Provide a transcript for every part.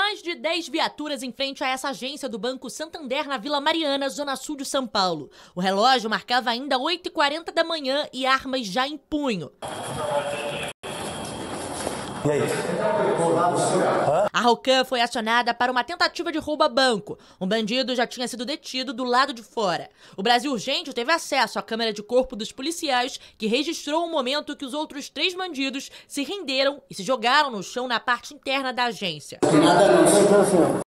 mais de 10 viaturas em frente a essa agência do Banco Santander na Vila Mariana, zona sul de São Paulo. O relógio marcava ainda 8h40 da manhã e armas já em punho. E aí? A Rocan foi acionada para uma tentativa de roubo a banco. Um bandido já tinha sido detido do lado de fora. O Brasil Urgente teve acesso à câmera de corpo dos policiais, que registrou o um momento que os outros três bandidos se renderam e se jogaram no chão na parte interna da agência. não, tem nada, senhor.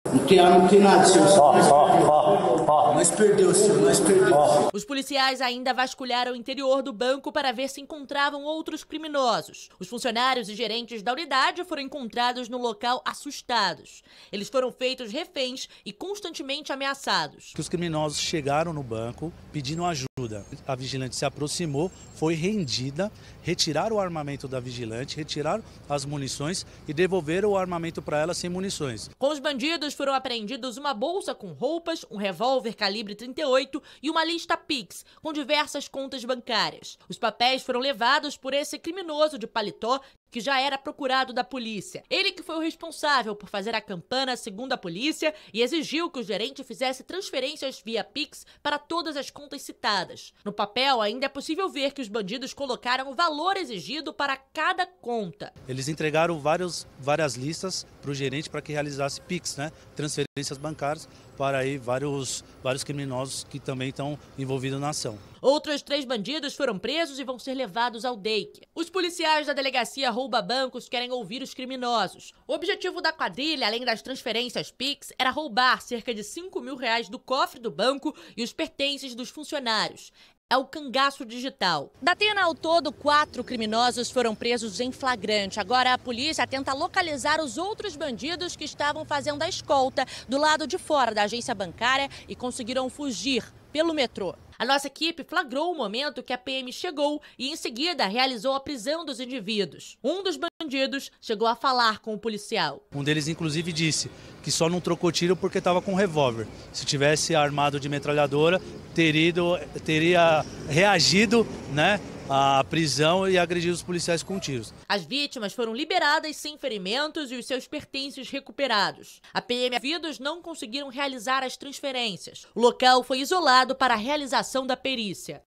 Não tem nada, senhor. Ó, ó, ó, ó. Nós perdeu, senhor, nós perdeu. Os policiais ainda vasculharam o interior do banco para ver se encontravam outros criminosos. Os funcionários e gerentes da unidade foram encontrados no local assustados. Eles foram feitos reféns e constantemente ameaçados. Os criminosos chegaram no banco pedindo ajuda. A vigilante se aproximou, foi rendida, retiraram o armamento da vigilante, retiraram as munições e devolveram o armamento para ela sem munições. Com os bandidos foram apreendidos uma bolsa com roupas, um revólver calibrado calibre 38 e uma lista Pix com diversas contas bancárias. Os papéis foram levados por esse criminoso de paletó que já era procurado da polícia. Ele que foi o responsável por fazer a campana segundo a polícia e exigiu que o gerente fizesse transferências via Pix para todas as contas citadas. No papel, ainda é possível ver que os bandidos colocaram o valor exigido para cada conta. Eles entregaram vários, várias listas para o gerente para que realizasse PIX, né? transferências bancárias, para aí vários, vários criminosos que também estão envolvidos na ação. Outros três bandidos foram presos e vão ser levados ao DEIC. Os policiais da delegacia Rouba Bancos querem ouvir os criminosos. O objetivo da quadrilha, além das transferências PIX, era roubar cerca de 5 mil reais do cofre do banco e os pertences dos funcionários ao é cangaço digital. Da Atena ao todo, quatro criminosos foram presos em flagrante. Agora a polícia tenta localizar os outros bandidos que estavam fazendo a escolta do lado de fora da agência bancária e conseguiram fugir pelo metrô. A nossa equipe flagrou o momento que a PM chegou e, em seguida, realizou a prisão dos indivíduos. Um dos bandidos chegou a falar com o policial. Um deles, inclusive, disse que só não trocou tiro porque estava com um revólver. Se tivesse armado de metralhadora, teria reagido, né? a prisão e agredir os policiais com tiros. As vítimas foram liberadas sem ferimentos e os seus pertences recuperados. A PM Vidas não conseguiram realizar as transferências. O local foi isolado para a realização da perícia.